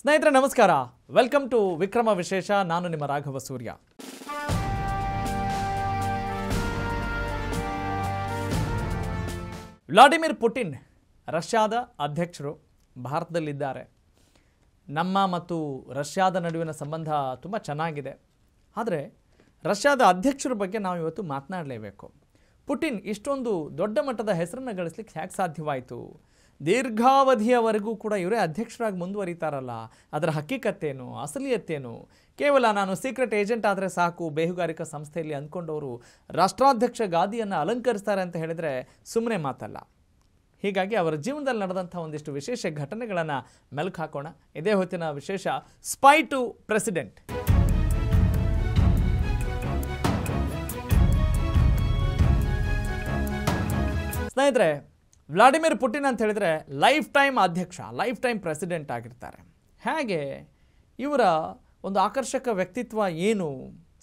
ಸ್ನೇಹಿತರೆ ನಮಸ್ಕಾರ welcome to Vikrama ವಿಶೇಷ ನಾನು ನಿಮ್ಮ ರಾಘವ ಸೂರ್ಯ ವ್ಲಾಡಿಮಿರ್ ಪುಟಿನ್ ರಷ್ಯಾದ ಅಧ್ಯಕ್ಷರು ಭಾರತದಲ್ಲಿದ್ದಾರೆ ನಮ್ಮ ಮತ್ತು ರಷ್ಯಾದ ನಡುವಿನ ಸಂಬಂಧ ತುಂಬ ಚೆನ್ನಾಗಿದೆ ಆದರೆ ರಷ್ಯಾದ ಅಧ್ಯಕ್ಷರ ಬಗ್ಗೆ ನಾವು ಇವತ್ತು ಮಾತನಾಡಲೇಬೇಕು ಪುಟಿನ್ ಇಷ್ಟೊಂದು ದೊಡ್ಡ ಮಟ್ಟದ ಹೆಸರನ್ನು ಗಳಿಸ್ಲಿಕ್ಕೆ ಹೇಗೆ ಸಾಧ್ಯವಾಯಿತು ದೀರ್ಘಾವಧಿಯವರೆಗೂ ಕೂಡ ಇವರೇ ಅಧ್ಯಕ್ಷರಾಗಿ ಮುಂದುವರಿತಾರಲ್ಲ ಅದರ ಹಕ್ಕಿಕತ್ತೇನು ಅಸಲಿಯತ್ತೇನು ಕೇವಲ ನಾನು ಸೀಕ್ರೆಟ್ ಏಜೆಂಟ್ ಆದರೆ ಸಾಕು ಬೇಹುಗಾರಿಕಾ ಸಂಸ್ಥೆಯಲ್ಲಿ ಅಂದ್ಕೊಂಡವರು ರಾಷ್ಟ್ರಾಧ್ಯಕ್ಷ ಗಾದಿಯನ್ನು ಅಲಂಕರಿಸ್ತಾರೆ ಅಂತ ಹೇಳಿದರೆ ಸುಮ್ಮನೆ ಮಾತಲ್ಲ ಹೀಗಾಗಿ ಅವರ ಜೀವನದಲ್ಲಿ ನಡೆದಂಥ ಒಂದಿಷ್ಟು ವಿಶೇಷ ಘಟನೆಗಳನ್ನು ಮೆಲುಕು ಹಾಕೋಣ ಇದೇ ಹೊತ್ತಿನ ವಿಶೇಷ ಸ್ಪೈ ಟು ಪ್ರೆಸಿಡೆಂಟ್ ಸ್ನೇಹಿತರೆ ವ್ಲಾಡಿಮಿರ್ ಪುಟಿನ್ ಅಂತ ಹೇಳಿದರೆ ಲೈಫ್ ಟೈಮ್ ಅಧ್ಯಕ್ಷ ಲೈಫ್ ಟೈಮ್ ಪ್ರೆಸಿಡೆಂಟ್ ಆಗಿರ್ತಾರೆ ಹಾಗೆ ಇವರ ಒಂದು ಆಕರ್ಷಕ ವ್ಯಕ್ತಿತ್ವ ಏನು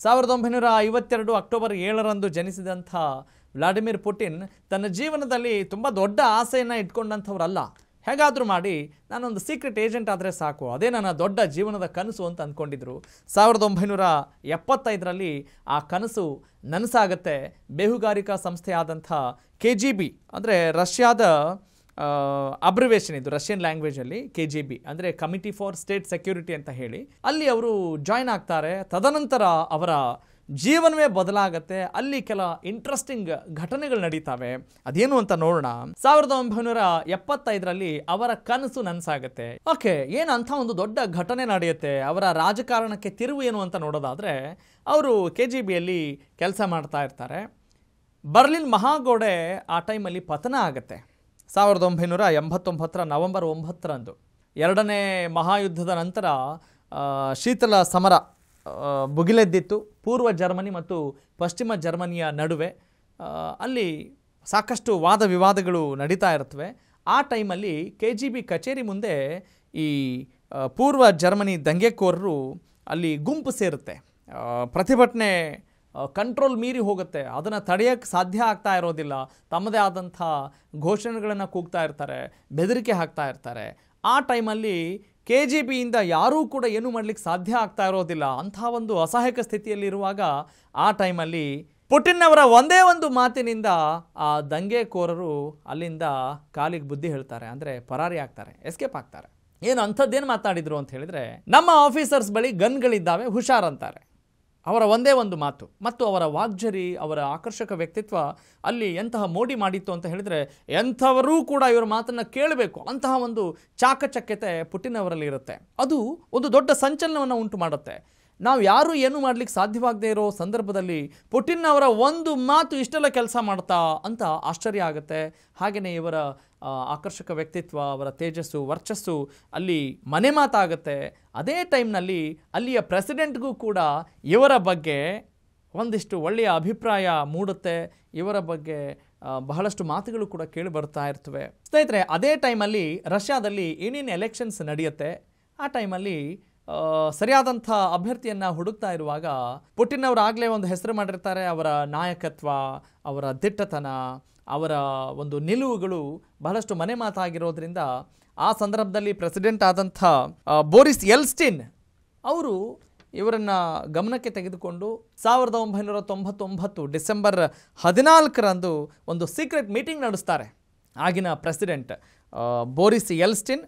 ಸಾವಿರದ ಒಂಬೈನೂರ ಐವತ್ತೆರಡು ಅಕ್ಟೋಬರ್ ಏಳರಂದು ಜನಿಸಿದಂಥ ವ್ಲಾಡಿಮಿರ್ ಪುಟಿನ್ ತನ್ನ ಜೀವನದಲ್ಲಿ ತುಂಬ ದೊಡ್ಡ ಆಸೆಯನ್ನು ಇಟ್ಕೊಂಡಂಥವ್ರಲ್ಲ ಹೇಗಾದರೂ ಮಾಡಿ ನಾನೊಂದು ಸೀಕ್ರೆಟ್ ಏಜೆಂಟ್ ಆದರೆ ಸಾಕು ಅದೇ ನನ್ನ ದೊಡ್ಡ ಜೀವನದ ಕನಸು ಅಂತ ಅಂದ್ಕೊಂಡಿದ್ರು ಸಾವಿರದ ಒಂಬೈನೂರ ಎಪ್ಪತ್ತೈದರಲ್ಲಿ ಆ ಕನಸು ನನಸಾಗತ್ತೆ ಬೇಹುಗಾರಿಕಾ ಸಂಸ್ಥೆಯಾದಂಥ ಕೆ ಜಿ ಬಿ ಅಂದರೆ ರಷ್ಯಾದ ಅಬ್ರಿವೇಷನ್ ಇದು ರಷ್ಯನ್ ಲ್ಯಾಂಗ್ವೇಜಲ್ಲಿ ಕೆ ಜಿ ಬಿ ಅಂದರೆ ಕಮಿಟಿ ಫಾರ್ ಸ್ಟೇಟ್ ಸೆಕ್ಯೂರಿಟಿ ಅಂತ ಹೇಳಿ ಅಲ್ಲಿ ಅವರು ಜಾಯ್ನ್ ಆಗ್ತಾರೆ ತದನಂತರ ಅವರ ಜೀವನವೇ ಬದಲಾಗತ್ತೆ ಅಲ್ಲಿ ಕೆಲ ಇಂಟ್ರೆಸ್ಟಿಂಗ್ ಘಟನೆಗಳು ನಡೀತಾವೆ ಅದೇನು ಅಂತ ನೋಡೋಣ ಸಾವಿರದ ಒಂಬೈನೂರ ಎಪ್ಪತ್ತೈದರಲ್ಲಿ ಅವರ ಕನಸು ನನಸಾಗುತ್ತೆ ಓಕೆ ಏನು ಅಂಥ ಒಂದು ದೊಡ್ಡ ಘಟನೆ ನಡೆಯುತ್ತೆ ಅವರ ರಾಜಕಾರಣಕ್ಕೆ ತಿರುವು ಏನು ಅಂತ ನೋಡೋದಾದರೆ ಅವರು ಕೆ ಜಿ ಬಿಯಲ್ಲಿ ಕೆಲಸ ಮಾಡ್ತಾ ಇರ್ತಾರೆ ಬರ್ಲಿನ್ ಮಹಾಗೋಡೆ ಆ ಟೈಮಲ್ಲಿ ಪತನ ಆಗುತ್ತೆ ಸಾವಿರದ ಒಂಬೈನೂರ ಎಂಬತ್ತೊಂಬತ್ತರ ನವೆಂಬರ್ ಒಂಬತ್ತರಂದು ಎರಡನೇ ಮಹಾಯುದ್ಧದ ನಂತರ ಶೀತಲ ಸಮರ ಭುಗಿಲೆದ್ದಿತ್ತು ಪೂರ್ವ ಜರ್ಮನಿ ಮತ್ತು ಪಶ್ಚಿಮ ಜರ್ಮನಿಯ ನಡುವೆ ಅಲ್ಲಿ ಸಾಕಷ್ಟು ವಾದ ವಿವಾದಗಳು ನಡೀತಾ ಇರ್ತವೆ ಆ ಟೈಮಲ್ಲಿ ಕೆ ಜಿ ಬಿ ಕಚೇರಿ ಮುಂದೆ ಈ ಪೂರ್ವ ಜರ್ಮನಿ ದಂಗೆಕೋರರು ಅಲ್ಲಿ ಗುಂಪು ಸೇರುತ್ತೆ ಪ್ರತಿಭಟನೆ ಕಂಟ್ರೋಲ್ ಮೀರಿ ಹೋಗುತ್ತೆ ಅದನ್ನು ತಡೆಯೋಕ್ಕೆ ಸಾಧ್ಯ ಆಗ್ತಾ ಇರೋದಿಲ್ಲ ತಮ್ಮದೇ ಆದಂಥ ಘೋಷಣೆಗಳನ್ನು ಕೂಗ್ತಾ ಇರ್ತಾರೆ ಬೆದರಿಕೆ ಹಾಕ್ತಾ ಇರ್ತಾರೆ ಆ ಟೈಮಲ್ಲಿ ಕೆ ಜಿ ಬಿಯಿಂದ ಯಾರೂ ಕೂಡ ಏನು ಮಾಡಲಿಕ್ಕೆ ಸಾಧ್ಯ ಆಗ್ತಾ ಇರೋದಿಲ್ಲ ಅಂಥ ಒಂದು ಅಸಹಾಯಕ ಸ್ಥಿತಿಯಲ್ಲಿರುವಾಗ ಆ ಟೈಮಲ್ಲಿ ಪುಟಿನ್ ಅವರ ಒಂದೇ ಒಂದು ಮಾತಿನಿಂದ ಆ ದಂಗೆಕೋರರು ಅಲ್ಲಿಂದ ಕಾಲಿಗೆ ಬುದ್ಧಿ ಹೇಳ್ತಾರೆ ಅಂದರೆ ಪರಾರಿ ಆಗ್ತಾರೆ ಎಸ್ಕೇಪ್ ಆಗ್ತಾರೆ ಏನು ಅಂಥದ್ದೇನು ಮಾತಾಡಿದ್ರು ಅಂತ ಹೇಳಿದ್ರೆ ನಮ್ಮ ಆಫೀಸರ್ಸ್ ಬಳಿ ಗನ್ಗಳಿದ್ದಾವೆ ಹುಷಾರ್ ಅಂತಾರೆ ಅವರ ಒಂದೇ ಒಂದು ಮಾತು ಮತ್ತು ಅವರ ವಾಗ್ಜರಿ ಅವರ ಆಕರ್ಷಕ ವ್ಯಕ್ತಿತ್ವ ಅಲ್ಲಿ ಎಂತಹ ಮೋಡಿ ಮಾಡಿತ್ತು ಅಂತ ಹೇಳಿದರೆ ಎಂಥವರೂ ಕೂಡ ಇವರ ಮಾತನ್ನು ಕೇಳಬೇಕು ಅಂತಹ ಒಂದು ಚಾಕಚಕ್ಯತೆ ಅವರಲ್ಲಿ ಇರುತ್ತೆ ಅದು ಒಂದು ದೊಡ್ಡ ಸಂಚಲನವನ್ನು ಉಂಟು ಮಾಡುತ್ತೆ ನಾವು ಯಾರು ಏನು ಮಾಡಲಿಕ್ಕೆ ಸಾಧ್ಯವಾಗದೇ ಇರೋ ಸಂದರ್ಭದಲ್ಲಿ ಪುಟಿನ್ ಅವರ ಒಂದು ಮಾತು ಇಷ್ಟೆಲ್ಲ ಕೆಲಸ ಮಾಡ್ತಾ ಅಂತ ಆಶ್ಚರ್ಯ ಆಗುತ್ತೆ ಹಾಗೆಯೇ ಇವರ ಆಕರ್ಷಕ ವ್ಯಕ್ತಿತ್ವ ಅವರ ತೇಜಸ್ಸು ವರ್ಚಸ್ಸು ಅಲ್ಲಿ ಮನೆ ಮಾತಾಗುತ್ತೆ ಅದೇ ಟೈಮ್ನಲ್ಲಿ ಅಲ್ಲಿಯ ಪ್ರೆಸಿಡೆಂಟ್ಗೂ ಕೂಡ ಇವರ ಬಗ್ಗೆ ಒಂದಿಷ್ಟು ಒಳ್ಳೆಯ ಅಭಿಪ್ರಾಯ ಮೂಡುತ್ತೆ ಇವರ ಬಗ್ಗೆ ಬಹಳಷ್ಟು ಮಾತುಗಳು ಕೂಡ ಕೇಳಿ ಬರ್ತಾ ಇರ್ತವೆ ಸ್ನೇಹಿತರೆ ಅದೇ ಟೈಮಲ್ಲಿ ರಷ್ಯಾದಲ್ಲಿ ಏನೇನು ಎಲೆಕ್ಷನ್ಸ್ ನಡೆಯುತ್ತೆ ಆ ಟೈಮಲ್ಲಿ ಸರಿಯಾದಂಥ ಅಭ್ಯರ್ಥಿಯನ್ನು ಹುಡುಕ್ತಾ ಇರುವಾಗ ಪುಟಿನ್ ಆಗಲೇ ಒಂದು ಹೆಸರು ಮಾಡಿರ್ತಾರೆ ಅವರ ನಾಯಕತ್ವ ಅವರ ದಿಟ್ಟತನ ಅವರ ಒಂದು ನಿಲುವುಗಳು ಬಹಳಷ್ಟು ಮನೆ ಮಾತಾಗಿರೋದ್ರಿಂದ ಆ ಸಂದರ್ಭದಲ್ಲಿ ಪ್ರೆಸಿಡೆಂಟ್ ಆದಂಥ ಬೋರಿಸ್ ಎಲ್ಸ್ಟಿನ್ ಅವರು ಇವರನ್ನು ಗಮನಕ್ಕೆ ತೆಗೆದುಕೊಂಡು ಸಾವಿರದ ಒಂಬೈನೂರ ತೊಂಬತ್ತೊಂಬತ್ತು ಡಿಸೆಂಬರ್ ಹದಿನಾಲ್ಕರಂದು ಒಂದು ಸೀಕ್ರೆಟ್ ಮೀಟಿಂಗ್ ನಡೆಸ್ತಾರೆ ಆಗಿನ ಪ್ರೆಸಿಡೆಂಟ್ ಬೋರಿಸ್ ಎಲ್ಸ್ಟಿನ್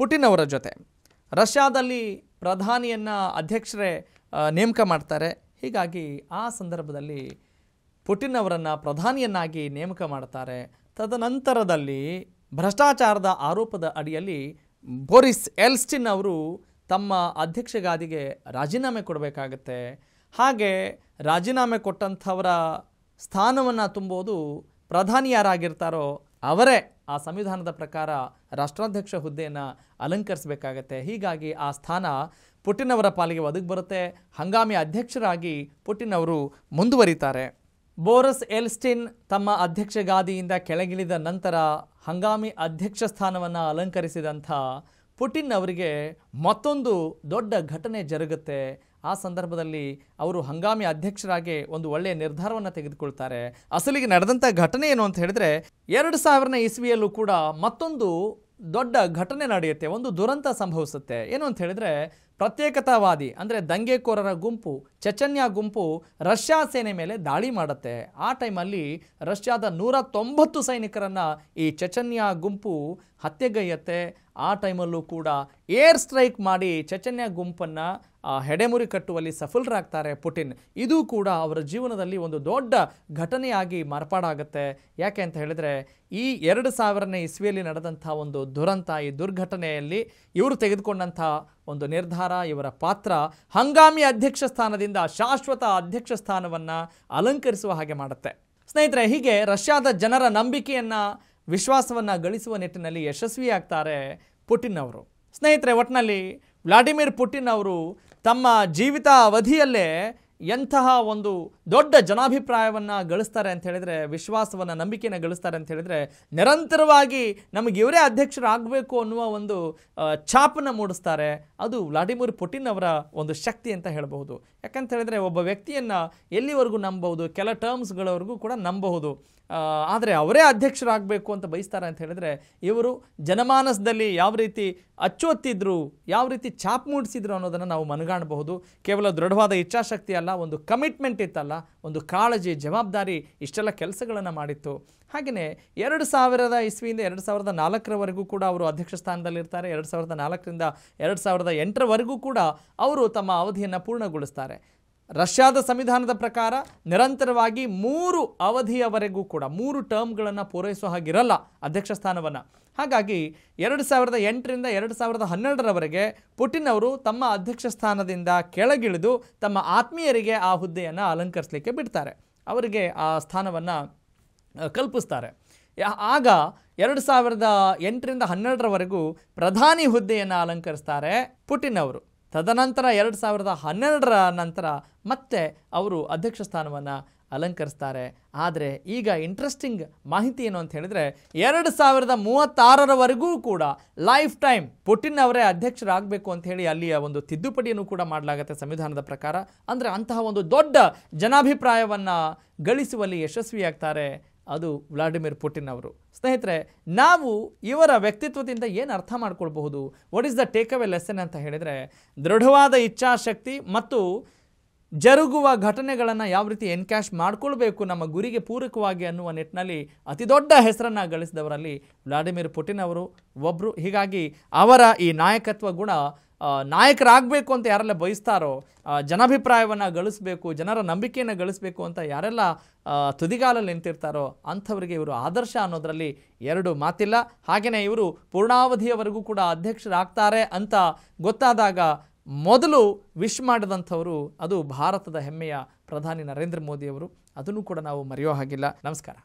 ಪುಟಿನ್ ಅವರ ಜೊತೆ ರಷ್ಯಾದಲ್ಲಿ ಪ್ರಧಾನಿಯನ್ನು ಅಧ್ಯಕ್ಷರೇ ನೇಮಕ ಮಾಡ್ತಾರೆ ಹೀಗಾಗಿ ಆ ಸಂದರ್ಭದಲ್ಲಿ ಪುಟಿನ್ ಅವರನ್ನು ಪ್ರಧಾನಿಯನ್ನಾಗಿ ನೇಮಕ ಮಾಡ್ತಾರೆ ತದನಂತರದಲ್ಲಿ ಭ್ರಷ್ಟಾಚಾರದ ಆರೋಪದ ಅಡಿಯಲ್ಲಿ ಬೋರಿಸ್ ಎಲ್ಸ್ಟಿನ್ ಅವರು ತಮ್ಮ ಅಧ್ಯಕ್ಷಗಾದಿಗೆ ರಾಜೀನಾಮೆ ಕೊಡಬೇಕಾಗತ್ತೆ ಹಾಗೆ ರಾಜೀನಾಮೆ ಕೊಟ್ಟಂಥವರ ಸ್ಥಾನವನ್ನು ತುಂಬೋದು ಪ್ರಧಾನಿ ಯಾರಾಗಿರ್ತಾರೋ ಅವರೇ ಆ ಸಂವಿಧಾನದ ಪ್ರಕಾರ ರಾಷ್ಟ್ರಾಧ್ಯಕ್ಷ ಹುದ್ದೆಯನ್ನು ಅಲಂಕರಿಸಬೇಕಾಗತ್ತೆ ಹೀಗಾಗಿ ಆ ಸ್ಥಾನ ಪುಟಿನ್ ಅವರ ಪಾಲಿಗೆ ಒದಗಿ ಬರುತ್ತೆ ಹಂಗಾಮಿ ಅಧ್ಯಕ್ಷರಾಗಿ ಪುಟಿನ್ ಅವರು ಮುಂದುವರಿತಾರೆ ಬೋರಸ್ ಎಲ್ಸ್ಟಿನ್ ತಮ್ಮ ಗಾದಿಯಿಂದ ಕೆಳಗಿಳಿದ ನಂತರ ಹಂಗಾಮಿ ಅಧ್ಯಕ್ಷ ಸ್ಥಾನವನ್ನು ಅಲಂಕರಿಸಿದಂಥ ಪುಟಿನ್ ಅವರಿಗೆ ಮತ್ತೊಂದು ದೊಡ್ಡ ಘಟನೆ ಜರುಗುತ್ತೆ ಆ ಸಂದರ್ಭದಲ್ಲಿ ಅವರು ಹಂಗಾಮಿ ಅಧ್ಯಕ್ಷರಾಗಿ ಒಂದು ಒಳ್ಳೆಯ ನಿರ್ಧಾರವನ್ನು ತೆಗೆದುಕೊಳ್ತಾರೆ ಅಸಲಿಗೆ ನಡೆದಂಥ ಘಟನೆ ಏನು ಅಂತ ಹೇಳಿದರೆ ಎರಡು ಸಾವಿರನ ಇಸ್ವಿಯಲ್ಲೂ ಕೂಡ ಮತ್ತೊಂದು ದೊಡ್ಡ ಘಟನೆ ನಡೆಯುತ್ತೆ ಒಂದು ದುರಂತ ಸಂಭವಿಸುತ್ತೆ ಏನು ಅಂತ ಹೇಳಿದರೆ ಪ್ರತ್ಯೇಕತಾವಾದಿ ಅಂದರೆ ದಂಗೆಕೋರರ ಗುಂಪು ಚಚನ್ಯಾ ಗುಂಪು ರಷ್ಯಾ ಸೇನೆ ಮೇಲೆ ದಾಳಿ ಮಾಡುತ್ತೆ ಆ ಟೈಮಲ್ಲಿ ರಷ್ಯಾದ ನೂರ ತೊಂಬತ್ತು ಸೈನಿಕರನ್ನು ಈ ಚಚನ್ಯ ಗುಂಪು ಹತ್ಯೆಗೈಯತ್ತೆ ಆ ಟೈಮಲ್ಲೂ ಕೂಡ ಏರ್ ಸ್ಟ್ರೈಕ್ ಮಾಡಿ ಚಚನ್ಯ ಗುಂಪನ್ನು ಹೆಡೆಮುರಿ ಕಟ್ಟುವಲ್ಲಿ ಸಫಲರಾಗ್ತಾರೆ ಪುಟಿನ್ ಇದು ಕೂಡ ಅವರ ಜೀವನದಲ್ಲಿ ಒಂದು ದೊಡ್ಡ ಘಟನೆಯಾಗಿ ಮಾರ್ಪಾಡಾಗುತ್ತೆ ಯಾಕೆ ಅಂತ ಹೇಳಿದರೆ ಈ ಎರಡು ಸಾವಿರನೇ ಇಸ್ವಿಯಲ್ಲಿ ನಡೆದಂಥ ಒಂದು ದುರಂತ ಈ ದುರ್ಘಟನೆಯಲ್ಲಿ ಇವರು ತೆಗೆದುಕೊಂಡಂಥ ಒಂದು ನಿರ್ಧಾರ ಇವರ ಪಾತ್ರ ಹಂಗಾಮಿ ಅಧ್ಯಕ್ಷ ಸ್ಥಾನದಿಂದ ಶಾಶ್ವತ ಅಧ್ಯಕ್ಷ ಸ್ಥಾನವನ್ನು ಅಲಂಕರಿಸುವ ಹಾಗೆ ಮಾಡುತ್ತೆ ಸ್ನೇಹಿತರೆ ಹೀಗೆ ರಷ್ಯಾದ ಜನರ ನಂಬಿಕೆಯನ್ನು ವಿಶ್ವಾಸವನ್ನು ಗಳಿಸುವ ನಿಟ್ಟಿನಲ್ಲಿ ಯಶಸ್ವಿಯಾಗ್ತಾರೆ ಪುಟಿನ್ ಅವರು ಸ್ನೇಹಿತರೆ ಒಟ್ಟಿನಲ್ಲಿ ವ್ಲಾಡಿಮಿರ್ ಪುಟಿನ್ ಅವರು ತಮ್ಮ ಜೀವಿತ ಅವಧಿಯಲ್ಲೇ ಎಂತಹ ಒಂದು ದೊಡ್ಡ ಜನಾಭಿಪ್ರಾಯವನ್ನು ಗಳಿಸ್ತಾರೆ ಅಂತ ಹೇಳಿದರೆ ವಿಶ್ವಾಸವನ್ನು ನಂಬಿಕೆಯನ್ನು ಗಳಿಸ್ತಾರೆ ಅಂತ ಹೇಳಿದರೆ ನಿರಂತರವಾಗಿ ನಮಗೆ ಇವರೇ ಅಧ್ಯಕ್ಷರಾಗಬೇಕು ಅನ್ನುವ ಒಂದು ಛಾಪನ್ನು ಮೂಡಿಸ್ತಾರೆ ಅದು ವ್ಲಾಡಿಮಿರ್ ಪುಟಿನ್ ಅವರ ಒಂದು ಶಕ್ತಿ ಅಂತ ಹೇಳಬಹುದು ಯಾಕಂತ ಹೇಳಿದರೆ ಒಬ್ಬ ವ್ಯಕ್ತಿಯನ್ನು ಎಲ್ಲಿವರೆಗೂ ನಂಬಬಹುದು ಕೆಲ ಟರ್ಮ್ಸ್ಗಳವರೆಗೂ ಕೂಡ ನಂಬಬಹುದು ಆದರೆ ಅವರೇ ಅಧ್ಯಕ್ಷರಾಗಬೇಕು ಅಂತ ಬಯಸ್ತಾರೆ ಅಂತ ಹೇಳಿದರೆ ಇವರು ಜನಮಾನಸದಲ್ಲಿ ಯಾವ ರೀತಿ ಅಚ್ಚೊತ್ತಿದ್ರು ಯಾವ ರೀತಿ ಛಾಪ್ ಮೂಡಿಸಿದ್ರು ಅನ್ನೋದನ್ನು ನಾವು ಮನಗಾಣಬಹುದು ಕೇವಲ ದೃಢವಾದ ಇಚ್ಛಾಶಕ್ತಿ ಅಲ್ಲ ಒಂದು ಕಮಿಟ್ಮೆಂಟ್ ಇತ್ತಲ್ಲ ಒಂದು ಕಾಳಜಿ ಜವಾಬ್ದಾರಿ ಇಷ್ಟೆಲ್ಲ ಕೆಲಸಗಳನ್ನು ಮಾಡಿತ್ತು ಹಾಗೆಯೇ ಎರಡು ಸಾವಿರದ ಇಸ್ವಿಯಿಂದ ಎರಡು ಸಾವಿರದ ನಾಲ್ಕರವರೆಗೂ ಕೂಡ ಅವರು ಅಧ್ಯಕ್ಷ ಸ್ಥಾನದಲ್ಲಿರ್ತಾರೆ ಎರಡು ಸಾವಿರದ ನಾಲ್ಕರಿಂದ ಎರಡು ಸಾವಿರದ ಎಂಟರವರೆಗೂ ಕೂಡ ಅವರು ತಮ್ಮ ಅವಧಿಯನ್ನು ಪೂರ್ಣಗೊಳಿಸ್ತಾರೆ ರಷ್ಯಾದ ಸಂವಿಧಾನದ ಪ್ರಕಾರ ನಿರಂತರವಾಗಿ ಮೂರು ಅವಧಿಯವರೆಗೂ ಕೂಡ ಮೂರು ಟರ್ಮ್ಗಳನ್ನು ಪೂರೈಸೋ ಹಾಗಿರಲ್ಲ ಅಧ್ಯಕ್ಷ ಸ್ಥಾನವನ್ನು ಹಾಗಾಗಿ ಎರಡು ಸಾವಿರದ ಎಂಟರಿಂದ ಎರಡು ಸಾವಿರದ ಹನ್ನೆರಡರವರೆಗೆ ಪುಟಿನ್ ಅವರು ತಮ್ಮ ಅಧ್ಯಕ್ಷ ಸ್ಥಾನದಿಂದ ಕೆಳಗಿಳಿದು ತಮ್ಮ ಆತ್ಮೀಯರಿಗೆ ಆ ಹುದ್ದೆಯನ್ನು ಅಲಂಕರಿಸಲಿಕ್ಕೆ ಬಿಡ್ತಾರೆ ಅವರಿಗೆ ಆ ಸ್ಥಾನವನ್ನು ಕಲ್ಪಿಸ್ತಾರೆ ಆಗ ಎರಡು ಸಾವಿರದ ಎಂಟರಿಂದ ಹನ್ನೆರಡರವರೆಗೂ ಪ್ರಧಾನಿ ಹುದ್ದೆಯನ್ನು ಅಲಂಕರಿಸ್ತಾರೆ ಪುಟಿನ್ ಅವರು ತದನಂತರ ಎರಡು ಸಾವಿರದ ಹನ್ನೆರಡರ ನಂತರ ಮತ್ತೆ ಅವರು ಅಧ್ಯಕ್ಷ ಸ್ಥಾನವನ್ನು ಅಲಂಕರಿಸ್ತಾರೆ ಆದರೆ ಈಗ ಇಂಟ್ರೆಸ್ಟಿಂಗ್ ಮಾಹಿತಿ ಏನು ಅಂತ ಹೇಳಿದರೆ ಎರಡು ಸಾವಿರದ ಮೂವತ್ತಾರರವರೆಗೂ ಕೂಡ ಲೈಫ್ ಟೈಮ್ ಪುಟಿನ್ ಅವರೇ ಅಧ್ಯಕ್ಷರಾಗಬೇಕು ಅಂತ ಹೇಳಿ ಅಲ್ಲಿಯ ಒಂದು ತಿದ್ದುಪಡಿಯನ್ನು ಕೂಡ ಮಾಡಲಾಗುತ್ತೆ ಸಂವಿಧಾನದ ಪ್ರಕಾರ ಅಂದರೆ ಅಂತಹ ಒಂದು ದೊಡ್ಡ ಜನಾಭಿಪ್ರಾಯವನ್ನು ಗಳಿಸುವಲ್ಲಿ ಯಶಸ್ವಿಯಾಗ್ತಾರೆ ಅದು ವ್ಲಾಡಿಮಿರ್ ಪುಟಿನ್ ಅವರು ಸ್ನೇಹಿತರೆ ನಾವು ಇವರ ವ್ಯಕ್ತಿತ್ವದಿಂದ ಏನು ಅರ್ಥ ಮಾಡ್ಕೊಳ್ಬಹುದು what is the takeaway lesson ಅಂತ ಹೇಳಿದರೆ ದೃಢವಾದ ಇಚ್ಛಾಶಕ್ತಿ ಮತ್ತು ಜರುಗುವ ಘಟನೆಗಳನ್ನು ಯಾವ ರೀತಿ ಎನ್ಕ್ಯಾಶ್ ಮಾಡಿಕೊಳ್ಬೇಕು ನಮ್ಮ ಗುರಿಗೆ ಪೂರಕವಾಗಿ ಅನ್ನುವ ನಿಟ್ಟಿನಲ್ಲಿ ಅತಿ ದೊಡ್ಡ ಹೆಸರನ್ನು ಗಳಿಸಿದವರಲ್ಲಿ ವ್ಲಾಡಿಮಿರ್ ಪುಟಿನ್ ಅವರು ಒಬ್ಬರು ಹೀಗಾಗಿ ಅವರ ಈ ನಾಯಕತ್ವ ಗುಣ ನಾಯಕರಾಗಬೇಕು ಅಂತ ಯಾರೆಲ್ಲ ಬಯಸ್ತಾರೋ ಜನಾಭಿಪ್ರಾಯವನ್ನು ಗಳಿಸಬೇಕು ಜನರ ನಂಬಿಕೆಯನ್ನು ಗಳಿಸಬೇಕು ಅಂತ ಯಾರೆಲ್ಲ ತುದಿಗಾಲಲ್ಲಿ ನಿಂತಿರ್ತಾರೋ ಅಂಥವರಿಗೆ ಇವರು ಆದರ್ಶ ಅನ್ನೋದರಲ್ಲಿ ಎರಡು ಮಾತಿಲ್ಲ ಹಾಗೆಯೇ ಇವರು ಪೂರ್ಣಾವಧಿಯವರೆಗೂ ಕೂಡ ಅಧ್ಯಕ್ಷರಾಗ್ತಾರೆ ಅಂತ ಗೊತ್ತಾದಾಗ ಮೊದಲು ವಿಶ್ ಮಾಡಿದಂಥವರು ಅದು ಭಾರತದ ಹೆಮ್ಮೆಯ ಪ್ರಧಾನಿ ನರೇಂದ್ರ ಮೋದಿಯವರು ಅದನ್ನು ಕೂಡ ನಾವು ಮರೆಯೋ ಹಾಗಿಲ್ಲ ನಮಸ್ಕಾರ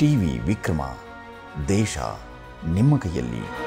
ಟಿ ವಿ ವಿಕ್ರಮ ದೇಶ ನಿಮ್ಮ ಕೈಯಲ್ಲಿ